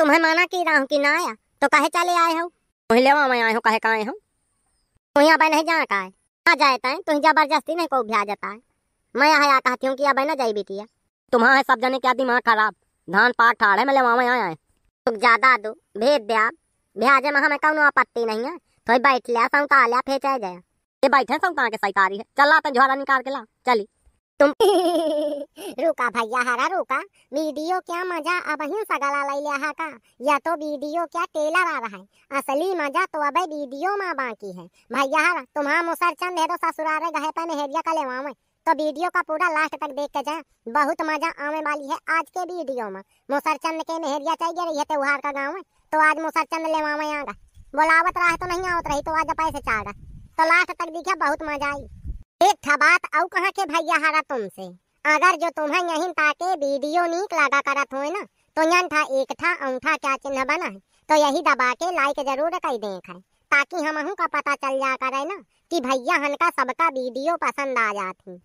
तुम्हें माना की रहा हूँ की ना आया तो कहे चले आए हो तुम लेवा मैं आये हो कहे का आए हो तुम यहाँ नहीं जाए का है ना जाए ताए तुम तो जबरदस्ती नहीं को भी जाता है मैं यहाँ कहती हूँ की अब ना जाई बेटिया तुम्हारा है सब जाने क्या दिमाग खराब धान पाक ठाड़ है मैं लेवा मैं आया है तुम ज्यादा दो भेज दे आप भ्याजे में हमें कौनो आपत्ति नहीं है तो बैठ लिया सौता लिया फिर फेंचा जाए ये बैठे सौता के सैतारी है चल ला झोला निकाल के ला चली तुम रुका भैया हरा रुका वीडियो क्या मजा अब ही सगला ले लिया हा का या तो वीडियो क्या टेलर आ रहा है असली मजा तो अब वीडियो में बाकी है भैया हरा तुम्हारा मुसर चंद है तो ससुरारे गहे पे मेहरिया का लेवावे तो वीडियो का पूरा लास्ट तक देख के जाए बहुत मजा आने वाली है आज के वीडियो में मुसर चंद के मेहरिया चाहिए रही है त्योहार का गाँव में तो आज मुसर चंद मुसरचंद लेवावे आगा बोलावत रहा तो नहीं आवत रही तो आज पैसे चाह तो लास्ट तक दिखे बहुत मजा आई एक था बात आउ कहाँ के भैया हरा तुमसे अगर जो तुम्हें यहीं ताके वीडियो नीक लगा करत हो ना तो यन था एक था औंठा क्या चिन्ह बना है तो यही दबा के लाइक जरूर कर देख है ताकि अहू का पता चल जा कर है ना कि भैया हन का सबका वीडियो पसंद आ जाती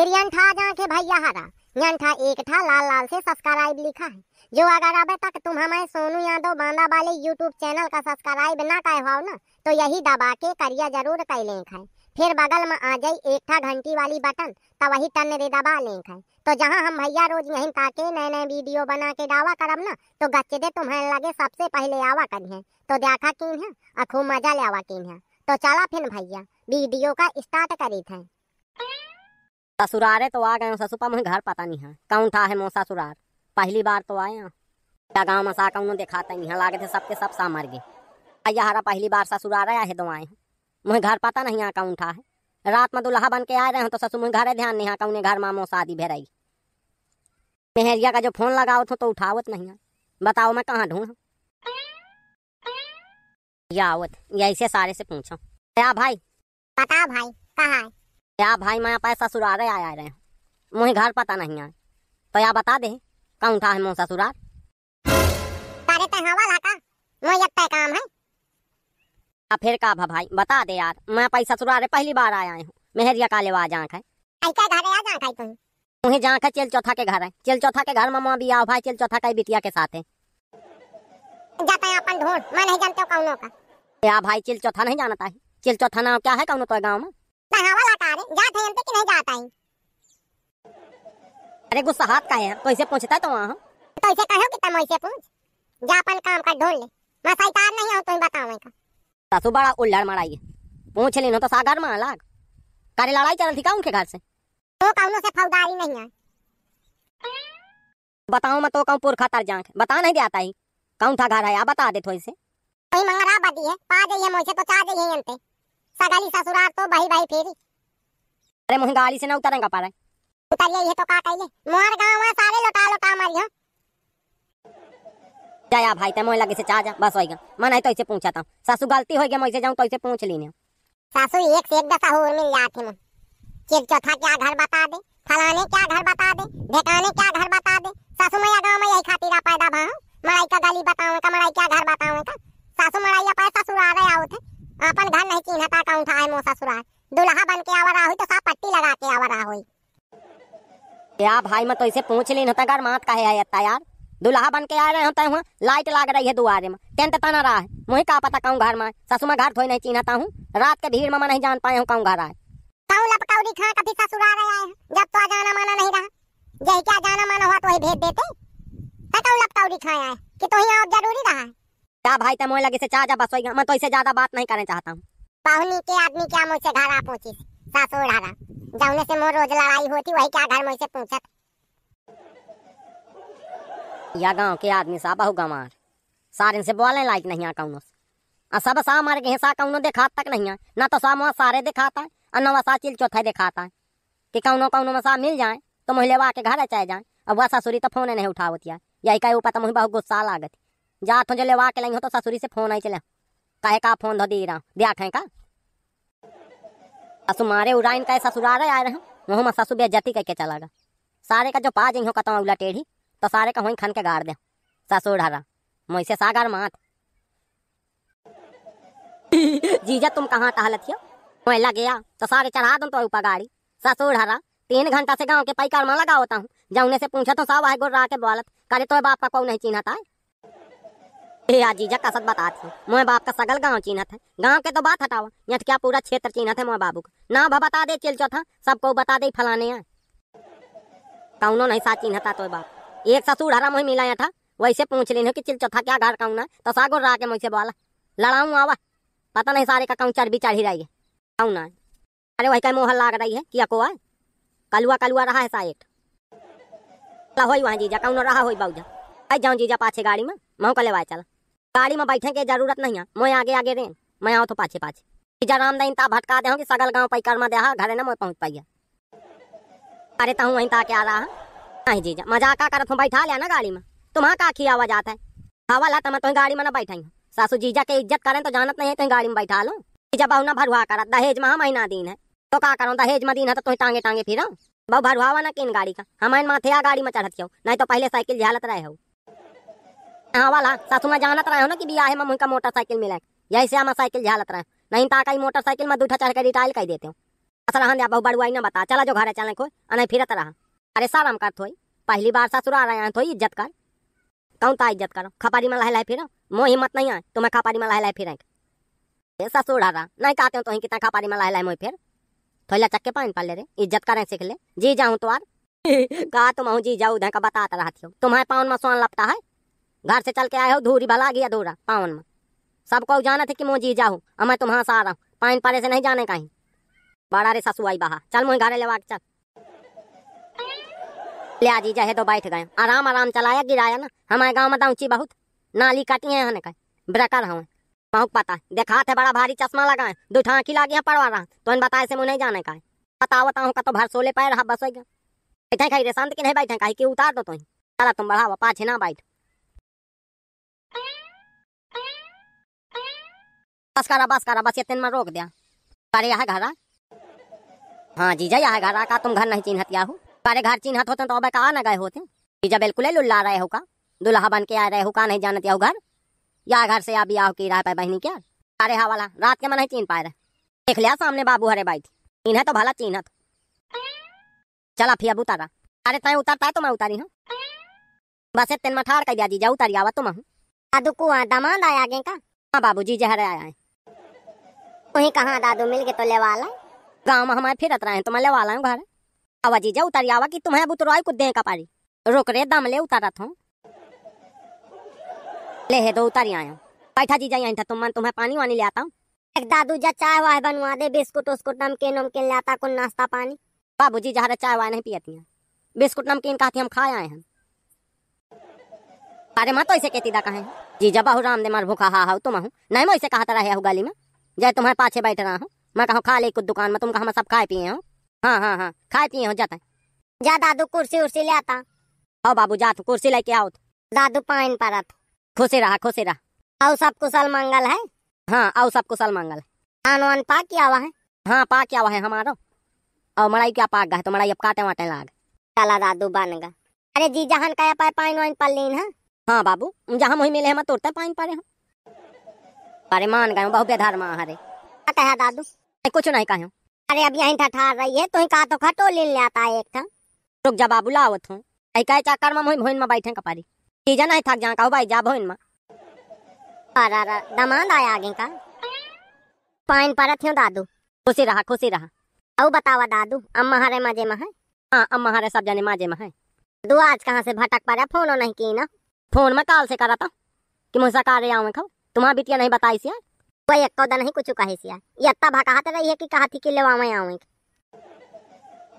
फिर यन था जहाँ के भैया हरा यन था एक था लाल लाल से सब्सक्राइब लिखा है जो अगर अब तक तुम हमारे सोनू यादव बांदा वाले यूट्यूब चैनल का सब्सक्राइब ना कर हो ना तो यही दबा के करिया जरूर कर लेख है फिर बगल में आ जाई एक था घंटी वाली बटन तो वही तन रे दबा लें खाए तो जहाँ हम भैया रोज यहीं ताके नए नए वीडियो बना के डावा करब ना तो गच्चे दे तुम्हें लगे सबसे पहले आवा कर है तो देखा कि है और खूब मजा ले आवा किन है तो चला फिर भैया वीडियो का स्टार्ट करी थे ससुरारे तो आ गए ससुपा मुझे घर पता नहीं है कौन था है मो ससुरार पहली बार तो आए हैं गाँव में सा कौन दिखाते नहीं है लागे थे सबके सब सामर मर गए हरा पहली बार ससुरार आया है दो आए हैं मुहे घर पता नहीं आ कौन ठा है रात में दुल्हा बन के आए रहे तो ससुर मुहे घर ध्यान नहीं आ कौन घर मामो शादी भेराई मेहरिया का जो फोन लगाओ तो उठावत नहीं है बताओ मैं कहाँ ढूंढ यावत यही से सारे से पूछो या भाई पता भाई कहाँ है या भाई मैं पैसा ससुरारे आ रहे मुहे घर पता नहीं है तो या बता दे कौन था है मोह ससुरार तारे ते हवा लाका मोह काम है अब फिर का भा भाई बता दे यार मैं पैसा ससुराल पहली बार आया हूँ मेहरिया काले वहाँ आँख है तुम्हें जहाँ चेल चौथा के घर है चेल चौथा के घर मामा भी आओ भाई चेल चौथा का बिटिया के साथ है या भाई चिल चौथा नहीं जानता है चिल चौथा नाम क्या है कौन तो गाँव में अरे गुस्सा हाथ का है तो इसे पूछता तो वहाँ तो इसे कहो कि तुम ऐसे पूछ जापन काम का ढोल ले मैं सैतान नहीं हूँ तुम्हें बताओ मैं का सासू बड़ा उल्लड़ मराई पूछ ली तो सागर में लाग करे लड़ाई चल थी का उनके घर से तो कौनो से फौदारी नहीं है बताओ मैं तो कहूँ पुरखा तर जांक बता नहीं देता ही कौन था घर है आप बता दे थोड़ी से कोई मंगरा बदी है पा जाइए मुझे तो चाह जाइए अंते सगाली ससुराल तो भाई भाई फेरी अरे मुझे गाड़ी से ना उतरेगा पा रहा उतरिए ये तो का कहिए मोर गांव में सारे लोटा लोटा मारियो जाया भाई ते मोह लगे से चाह जा बस होएगा मैं नहीं तो इसे पूछा था सासू गलती हो गया मैं जाऊं तो इसे पूछ ली लीने सासू एक से एक दफा और मिल जाते मैं चिर चौथा क्या घर बता दे फलाने क्या घर बता दे ढेकाने क्या घर बता दे सासू मैया गांव में यही खातिर पैदा भा मड़ाई का गली बताऊं का मड़ाई क्या घर बताऊं का सासू मड़ाई अपा ससुर आ आओ थे अपन घर नहीं चिन्हता का उठा है मो ससुर दुल्हा बन के आवा रहा हुई तो सा पट्टी लगा के आवा रहा हुई या भाई मैं तो इसे पूछ ली नता तो मात का है यार दुल्हा बन के आ रहे होते हुआ लाइट लाग रही है दुआरे में टेंट तना रहा है मुही का पता कहूँ घर में ससु में घर थोड़ी नहीं चिन्हता हूँ रात के भीड़ में मैं नहीं जान पाए हूँ कहूँ घर आए कभी ससुर आ रहे हैं जब तो जाना माना नहीं रहा यही क्या जाना माना हुआ तो भेज देते कि तो ही जरूरी रहा है क्या भाई तो लगे से चाचा बस मैं तो इसे ज्यादा बात नहीं करना चाहता हूँ के आदमी क्या मुझसे घर आ पहुंची रहा से मोर रोज लड़ाई होती वही क्या घर मुझसे पूछत या गांव के आदमी सा बहु गंवार सारे से बोले लायक नहीं आ कौनो आ सब सा मार के सा कौनो देखा तक नहीं ना तो सा मुआ सारे दिखाता है और नवा सा चिल चौथा दिखाता है कि कौनो कौनो में सा मिल जाए तो वा के घर चाहे जाए अब वह ससुरी तो फोन नहीं उठावत या यही का ऊपर तो मुझे बहुत गुस्सा लागत जा तो जले लेवा के लई हो तो ससुरी से फोन आई चले कहे का फोन धो दे रहा दिया खाए का असुमारे उड़ाइन का ससुरारे रहे वह मैं ससु बेजती करके चला गया सारे का जो पा जाइयो तो कतवा उला टेढ़ी तो सारे का वहीं खन के गाड़ दे ससुर हरा मुझसे सागर मात जीजा तुम कहाँ टहल हो मैं लग गया तो सारे चढ़ा दू तो ऊपर गाड़ी ससुर हरा तीन घंटा से गाँव के पैकार माँ लगा होता हूँ जौने से पूछा तो साहब आए गुर्रा के बोलत करे तो बाप का कौ नहीं चिन्हता है ए जीजा कसत बताती मोह बाप का सगल गांव चिन्ह है गांव के तो बात हटाओ यहाँ क्या पूरा क्षेत्र चिन्ह है मोह बाबू का ना बता दे चिल चौथा सबको बता दे फलाने कौनों नहीं सा चिन्हता तो बाप एक ससुर हरा मुही मिला था वैसे पूछ लेने की चिल चौथा क्या घर कहूँ ना तो सागुर रहा के मुझसे बोला लड़ाऊ आवा पता नहीं सारे का कहूँ भी चढ़ी रही है कहूँ ना अरे वही कहीं मोहर लाग रही है किया को कलुआ कलुआ रहा है साइट हो वहाँ जीजा कहूँ रहा हो बहुजा आई जाऊँ जीजा पाछे गाड़ी में मऊ कले लेवा चला गाड़ी में बैठे के जरूरत नहीं है मोए आगे आगे रेन मैं आओ तो पाछे पाछे जीजा रामदाइन ता भटका दे कि सगल गाँव पैकर में दे घर न मोए पहुँच पाइया अरे तहूँ वहीं ता क्या रहा नहीं जीजा मजाक का करत हूँ बैठा लिया ना गाड़ी में तुम्हारा का खी आवाज आता है हवा ला मैं तुम्हें गाड़ी में ना बैठाई हूँ सासू जीजा के इज्जत करें तो जानत नहीं है तुम्हें गाड़ी में बैठा लो जीजा बहु ना भरुआ कर दहेज में महीना दिन है तो का करो दहेज में दिन है तो तुम्हें टांगे टांगे फिर बहु भरुआ ना किन गाड़ी का हमारे माथे आ गाड़ी में चढ़त हो नहीं तो पहले साइकिल झालत रहे हो हाँ वाला सासू में जानत रहे हो ना कि बिया है मुझका मोटरसाइकिल मिला यही से हम साइकिल झालत रहे नहीं ताका तो मोटरसाइकिल में दूठा चढ़ के रिटायल कर देते हूँ असर हाँ बहु बड़ुआई ना बता चला जो घर है चलने को नहीं फिरत रहा अरे शर्म कर थोई पहली बार आ रहे हैं थोई तो इज्जत कर कौन ता इज्जत करो खपारी में लहे लहे फिर मोह हिम्मत नहीं है तुम्हें खपारी में लहे फिर ससुर रहा नहीं कहते हो तो कितना खपारी में लहे लहे मोह फिर थोड़ा चक्के पानी पाल ले रे इज्जत करें सीख ले जी जाऊँ तो कहा तुम जी जाऊ का बताते रहती हो तुम्हारे पावन में सोन लपता है घर से चल के आए हो धूरी भला गया धूरा पावन में सबको जाना थे कि मोह जी जाऊँ और मैं तुम्हारा सा आ रहा हूँ पानी पड़े से नहीं जाने कहीं बड़ा रे ससुआई बहा चल मोह घरे लेवा चल ले आजी जाए तो बैठ गए आराम आराम चलाया गिराया ना हमारे गाँव में तो ऊंची बहुत नाली काटी है हने का ब्रेकर हूँ बहुत पता है देखा थे बड़ा भारी चश्मा लगाए दो ठाकी लागे हैं पड़वा रहा तो इन बताए से मुँह नहीं जाने का है बताओ बताओ का तो सोले पैर रहा बस गया बैठे खाई रे शांत के नहीं बैठे कहीं कि उतार दो तुम तो चला तुम बढ़ावा पाछे ना बैठ बस करा बस करा बस ये तीन में रोक दिया अरे यहाँ घर हाँ जीजा यहाँ घर का तुम घर नहीं चिन्हतिया हूँ पारे घर चिन्हत होते तो अबे कहा न गए होते जब बिल्कुल लुल्ला रहे होगा दुल्हा बन के आ रहे हो का नहीं जानते हो घर या घर से अभी आओ की रहा पे बहनी क्या अरे हा वाला रात के मैं नहीं चीन पाए रहे देख लिया सामने बाबू हरे बाई थी चिन्ह तो भला चिन्ह तो। चला फिर अब उतारा अरे तय उतरता है तो मैं उतारी हूँ बस इतने में ठार कर दिया जीजा उतारी आवा तुम तो दादू कुआ दमाद आया आगे का हाँ बाबू जी जहर आया है वही कहा दादू मिल गए तो लेवा ला गाँव में हमारे फिरत रहे हैं तो मैं लेवा ला हूँ घर हवा जीजा उतारी आवा कि तुम्हें बुतरो आई कुछ दे का पारी रोक रे दम ले उतारा थो ले है दो उतारी आयो बैठा जीजा यहीं था तुम मन तुम्हें पानी वानी ले आता हूँ एक दादू जा चाय वाय बनवा दे बिस्कुट उस्कुट नमकीन नमकीन ले आता कुछ नाश्ता पानी बाबू जी जहाँ चाय वाय नहीं पियती हैं बिस्कुट नमकीन कहती हम खाए आए हैं अरे माँ तो ऐसे कहती था कहे जी जीजा बाहू दे मार भूखा हा हाउ तुम हूँ नहीं मैं ऐसे कहा रहे हो गाली में जय तुम्हारे पाछे बैठ रहा हूँ मैं कहूँ खा ले कुछ दुकान में तुम कहा सब खाए पिए हूँ हाँ हाँ हाँ खाए पिए हो जाता जा दादू कुर्सी उर्सी ले आता आओ बाबू जा तू कुर्सी लेके आओ दादू पाइन पर खुशी रहा खुशी रहा आओ सब कुशल मंगल है हाँ आओ सब कुशल मंगल आन वन पा क्या हुआ है हाँ पा क्या हुआ है हमारो और मड़ाई क्या पाक गए तो मड़ाई अब काटे वाटे लाग चला दादू बन गए अरे जी जहां का पाए पाइन वाइन पल लीन है हाँ? हाँ बाबू जहां मोही मिले हम तोड़ते पाइन पारे हम हाँ? अरे मान गए बहुत बेधार माँ हरे क्या कहा दादू कुछ नहीं कहे अरे अब यहीं था ठार रही है तो ही का तो खटो ले ले आता है एक था रुक जा बाबू लाओ हूँ ऐ कहे चक्कर में मोहिन भोइन में बैठे कपारी सीजा नहीं थक जा कहू भाई जा भोइन में अरे अरे दमांद आया आगे का पाइन पर थियो दादू खुशी रहा खुशी रहा औ बतावा दादू अम्मा हरे मजे में है हां अम्मा हरे सब जाने माजे में है दू आज कहां से भटक पा रहा फोन नहीं की ना फोन में काल से करा था कि मुझसे कार्य आऊँ खाओ तुम्हारा बिटिया नहीं बताई सिया कोई एक कौदा नहीं कुछ कहे सिया यत्ता भा कहते रही है कि कहा थी कि लेवा मैं आऊँ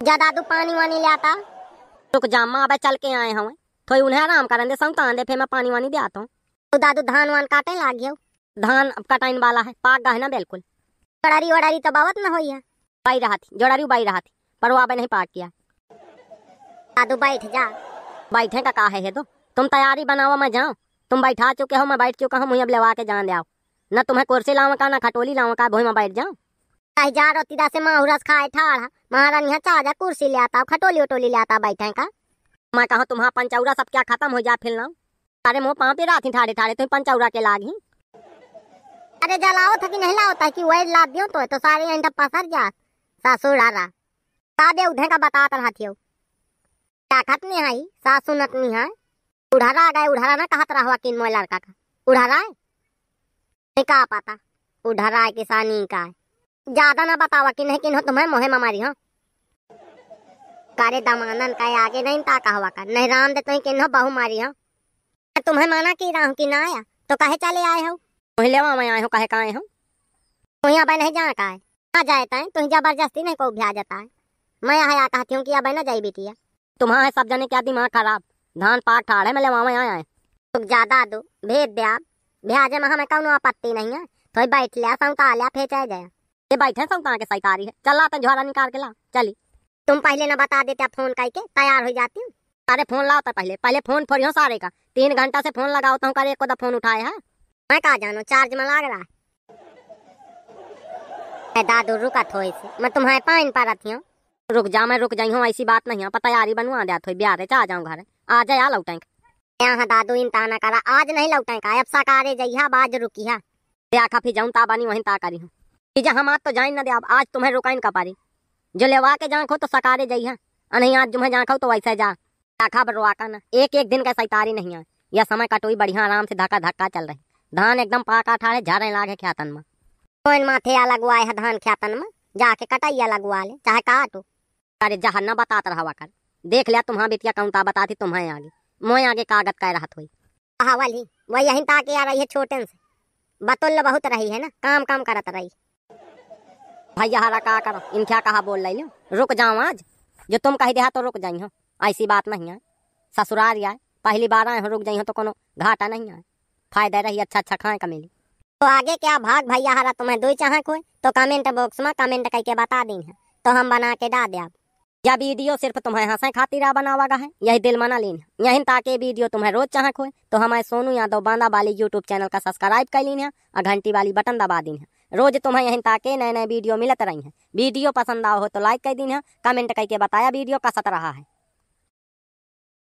ज्यादा तू पानी वानी ले रुक तो जामा अब चल के आए हूँ थोई उन्हें आराम कर दे संग तान दे फिर मैं पानी वानी दे आता तो दादू धान वान काटे लाग गया धान अब कटाइन वाला है पाक गा है ना बिल्कुल कड़ारी वड़ारी तो बावत ना है बाई रहा थी जोड़ारी बाई रहा थी पर वो नहीं पाक किया दादू बैठ जा बैठे का का है, है तो तुम तैयारी बनाओ मैं जाऊँ तुम बैठा चुके हो मैं बैठ चुका हूँ मुझे अब लेवा के जान दे आओ ना तुम्हें कुर्सी लावा का ना खटोली लावा का भोई में बैठ जाओ कहीं जा रो तीदा से माहौरस खाए ठाड़ महारानी यहाँ चाजा कुर्सी ले आता खटोली वटोली ले आता बैठे का मैं कहा तुम्हारा पंचौरा सब क्या खत्म हो जा फिर ना अरे मुँह पाँव पे रात ही ठाड़े ठाड़े तुम पंचौरा के लागी अरे जलाओ था कि नहीं लाओ था कि वही ला दियो तो, तो सारे यहाँ ठप्पा सर जा सासू आ रहा ताबे उधे का बता रहा थियो क्या खतनी है सासू नतनी है उढ़ारा आ गए उढ़ारा ना कहा तरह हुआ किन मोय लड़का का उढ़ारा है का पता उधर आए किसानी का ज्यादा ना बतावा कि नहीं किन्हों तुम्हें मोहे मारी हो हाँ? कारे दमानन का आगे नहीं ता कहवा का नहीं राम दे तुम किन्हों बहु मारी हो हाँ? तुम्हें माना कि राहू कि ना आया तो कहे चले आए हो पहले वहाँ मैं आए हो कहे का आए हो तुम यहाँ नहीं जा का है ना जाए तय तुम जबरदस्ती नहीं को भ्या जाता है मैं यहाँ कहती हूँ कि अब ना जाई बीती तुम्हारा सब जने क्या दिमाग खराब धान पाठ ठाड़ है मैं लेवा आए है तुम ज्यादा दो भेज दे आप ब्याजे में हमें कौन आपत्ति नहीं है तो बैठ लिया संता लिया चाहे जाए ये बैठे संता के सैतारी है चल तुम झोरा निकाल के ला चली तुम पहले ना बता देते फोन करके तैयार हो जाती हूँ अरे फोन लाओ तो पहले पहले फोन फोड़ी हो सारे का तीन घंटा से फोन लगाओ तो करे एक तो फोन उठाए है मैं कहा जानू चार्ज में लाग रहा है दादू रुका थो इसे मैं तुम्हारे पानी पर रहती हूँ रुक जा मैं रुक जाई हूँ ऐसी बात नहीं है पर तैयारी बनवा दिया थो बिहार आ जाऊँ घर आ जाए आ लौटें दादू इन ताना करा आज नहीं लौटे का अब सकारे जइहा बाज रुकिहा देखा फिर जाऊं ताबानी वहीं ता करी हूं कि जहां मात तो जाइन ना दे अब आज तुम्हें रुकाइन का पारी जो लेवा के जाखो तो सकारे जइहा नहीं आज तुम्हें जाखो तो वैसे जा पर रुआ का ना एक एक दिन का सैतारी नहीं है यह समय कटोई बढ़िया आराम से धक्का धक्का चल रहे धान एकदम पाका ठाड़े झारे लागे ख्यातन में कोइन माथे अलग हुआ है धान ख्यातन में जाके कटाइया लगवा ले चाहे काटो अरे जहा न बतात रहा कर देख लिया तुम्हारा बिटिया कौन ता बताती तुम्हें आगे मोए आगे कागत का राहत हुई हाँ वाली वही यहीं ताके आ रही है छोटे से बतौल बहुत रही है ना काम काम करत रही भैया हरा का करो इन क्या कहा बोल रही रुक जाओ आज जो तुम कह दे तो रुक जाई हो ऐसी बात नहीं है ससुराल आए पहली बार आए हो रुक जाई हो तो कोनो घाटा नहीं आए फायदा रही अच्छा अच्छा खाए कमेली तो आगे क्या भाग भैया हरा तुम्हें दो चाहे कोई तो कमेंट बॉक्स में कमेंट करके बता दी है तो हम बना के डाल दे आप यह वीडियो सिर्फ तुम्हें हंसे खातिर बना हुआ है यही दिल मना लीन यही ताकि वीडियो तुम्हें रोज चाहक हो तो हमारे सोनू यादव बांदा वाली यूट्यूब चैनल का सब्सक्राइब कर लीन है और घंटी वाली बटन दबा दीन है रोज तुम्हें यही ताकि नए नए वीडियो मिलत रही है वीडियो पसंद आओ हो तो लाइक कर दीन है कमेंट करके बताया वीडियो कसत रहा है